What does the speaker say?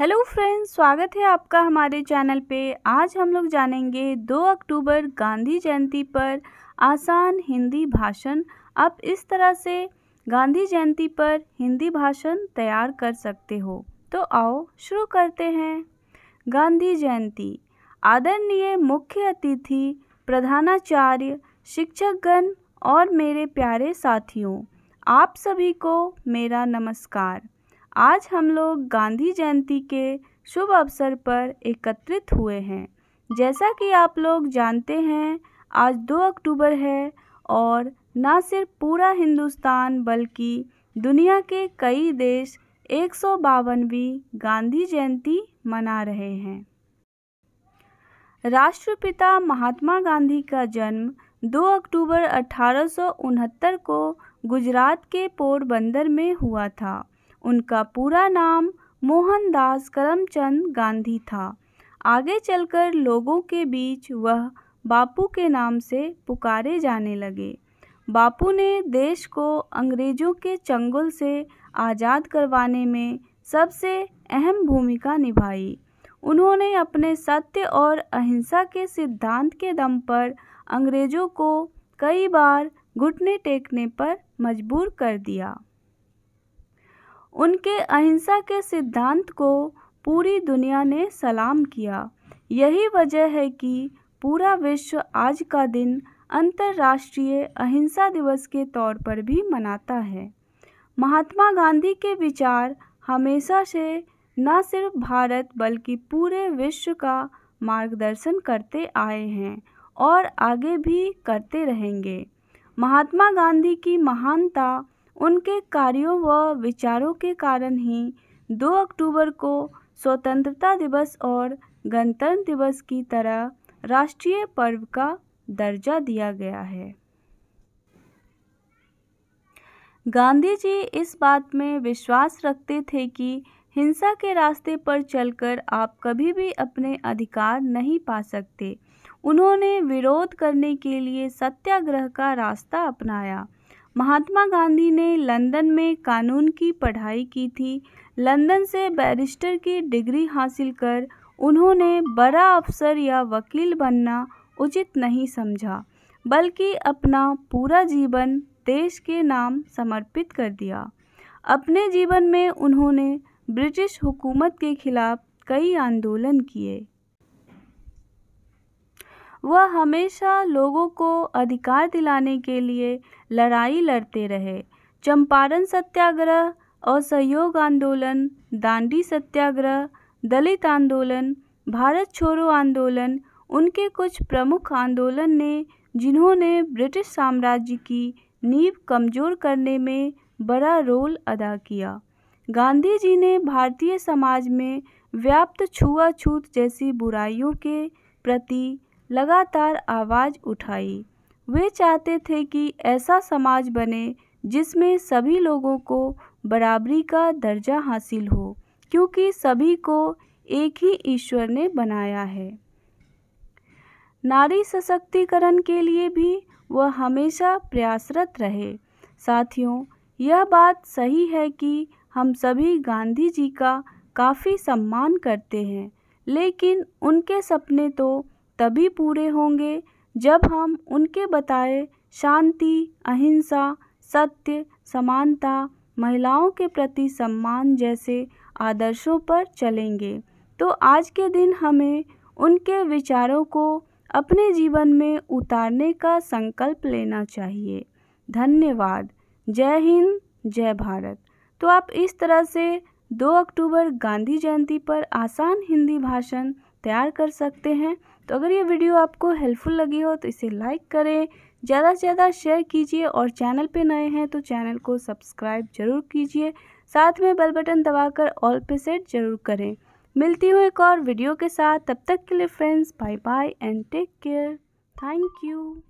hello friends स्वागत है आपका हमारे चैनल पे आज हम लोग जानेंगे 2 अक्टूबर गांधी जयंती पर आसान हिंदी भाषण आप इस तरह से गांधी जयंती पर हिंदी भाषण तैयार कर सकते हो तो आओ शुरू करते हैं गांधी जयंती आदरणीय मुख्य अतिथि प्रधानाचार्य शिक्षकगण और मेरे प्यारे साथियों आप सभी को मेरा नमस्कार आज हम लोग गांधी जयंती के शुभ अवसर पर एकत्रित हुए हैं जैसा कि आप लोग जानते हैं आज 2 अक्टूबर है और न सिर्फ पूरा हिंदुस्तान बल्कि दुनिया के कई देश एक गांधी जयंती मना रहे हैं राष्ट्रपिता महात्मा गांधी का जन्म 2 अक्टूबर अठारह को गुजरात के पोरबंदर में हुआ था उनका पूरा नाम मोहनदास करमचंद गांधी था आगे चलकर लोगों के बीच वह बापू के नाम से पुकारे जाने लगे बापू ने देश को अंग्रेजों के चंगुल से आज़ाद करवाने में सबसे अहम भूमिका निभाई उन्होंने अपने सत्य और अहिंसा के सिद्धांत के दम पर अंग्रेजों को कई बार घुटने टेकने पर मजबूर कर दिया उनके अहिंसा के सिद्धांत को पूरी दुनिया ने सलाम किया यही वजह है कि पूरा विश्व आज का दिन अंतर्राष्ट्रीय अहिंसा दिवस के तौर पर भी मनाता है महात्मा गांधी के विचार हमेशा से न सिर्फ भारत बल्कि पूरे विश्व का मार्गदर्शन करते आए हैं और आगे भी करते रहेंगे महात्मा गांधी की महानता उनके कार्यों व विचारों के कारण ही दो अक्टूबर को स्वतंत्रता दिवस और गणतंत्र दिवस की तरह राष्ट्रीय पर्व का दर्जा दिया गया है गांधी जी इस बात में विश्वास रखते थे कि हिंसा के रास्ते पर चलकर आप कभी भी अपने अधिकार नहीं पा सकते उन्होंने विरोध करने के लिए सत्याग्रह का रास्ता अपनाया महात्मा गांधी ने लंदन में कानून की पढ़ाई की थी लंदन से बैरिस्टर की डिग्री हासिल कर उन्होंने बड़ा अफसर या वकील बनना उचित नहीं समझा बल्कि अपना पूरा जीवन देश के नाम समर्पित कर दिया अपने जीवन में उन्होंने ब्रिटिश हुकूमत के खिलाफ कई आंदोलन किए वह हमेशा लोगों को अधिकार दिलाने के लिए लड़ाई लड़ते रहे चंपारण सत्याग्रह असहयोग आंदोलन दांडी सत्याग्रह दलित आंदोलन भारत छोड़ो आंदोलन उनके कुछ प्रमुख आंदोलन ने जिन्होंने ब्रिटिश साम्राज्य की नींव कमज़ोर करने में बड़ा रोल अदा किया गांधी जी ने भारतीय समाज में व्याप्त छुआछूत जैसी बुराइयों के प्रति लगातार आवाज़ उठाई वे चाहते थे कि ऐसा समाज बने जिसमें सभी लोगों को बराबरी का दर्जा हासिल हो क्योंकि सभी को एक ही ईश्वर ने बनाया है नारी सशक्तिकरण के लिए भी वह हमेशा प्रयासरत रहे साथियों यह बात सही है कि हम सभी गांधी जी का काफ़ी सम्मान करते हैं लेकिन उनके सपने तो तभी पूरे होंगे जब हम उनके बताए शांति अहिंसा सत्य समानता महिलाओं के प्रति सम्मान जैसे आदर्शों पर चलेंगे तो आज के दिन हमें उनके विचारों को अपने जीवन में उतारने का संकल्प लेना चाहिए धन्यवाद जय हिंद जय भारत तो आप इस तरह से 2 अक्टूबर गांधी जयंती पर आसान हिंदी भाषण तैयार कर सकते हैं तो अगर ये वीडियो आपको हेल्पफुल लगी हो तो इसे लाइक करें ज़्यादा से ज़्यादा शेयर कीजिए और चैनल पे नए हैं तो चैनल को सब्सक्राइब जरूर कीजिए साथ में बेल बटन दबाकर ऑल पे सेट जरूर करें मिलती हूँ एक और वीडियो के साथ तब तक के लिए friends bye bye and take care thank you